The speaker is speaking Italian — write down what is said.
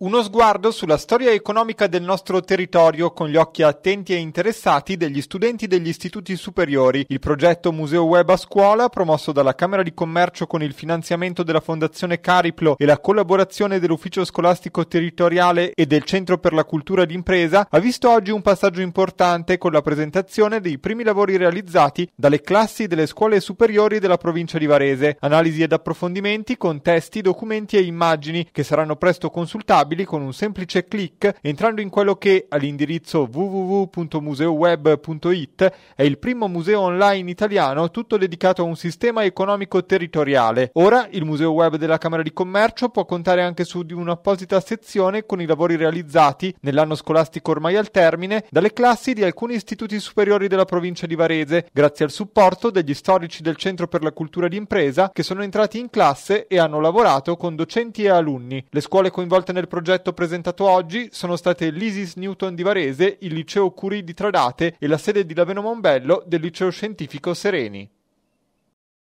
Uno sguardo sulla storia economica del nostro territorio con gli occhi attenti e interessati degli studenti degli istituti superiori. Il progetto Museo Web a Scuola, promosso dalla Camera di Commercio con il finanziamento della Fondazione Cariplo e la collaborazione dell'Ufficio Scolastico Territoriale e del Centro per la Cultura d'Impresa, ha visto oggi un passaggio importante con la presentazione dei primi lavori realizzati dalle classi delle scuole superiori della provincia di Varese. Analisi ed approfondimenti con testi, documenti e immagini che saranno presto consultabili scaricabili con un semplice clic entrando in quello che all'indirizzo www.museoweb.it è il primo museo online italiano tutto dedicato a un sistema economico territoriale. Ora il museo web della Camera di Commercio può contare anche su di un'apposita sezione con i lavori realizzati nell'anno scolastico ormai al termine dalle classi di alcuni istituti superiori della provincia di Varese, grazie al supporto degli storici del Centro per la Cultura d'Impresa che sono entrati in classe e hanno lavorato con docenti e alunni. Le scuole coinvolte nel progetto progetto presentato oggi sono state l'Isis Newton di Varese, il Liceo Curie di Tradate e la sede di Laveno Mombello del Liceo Scientifico Sereni.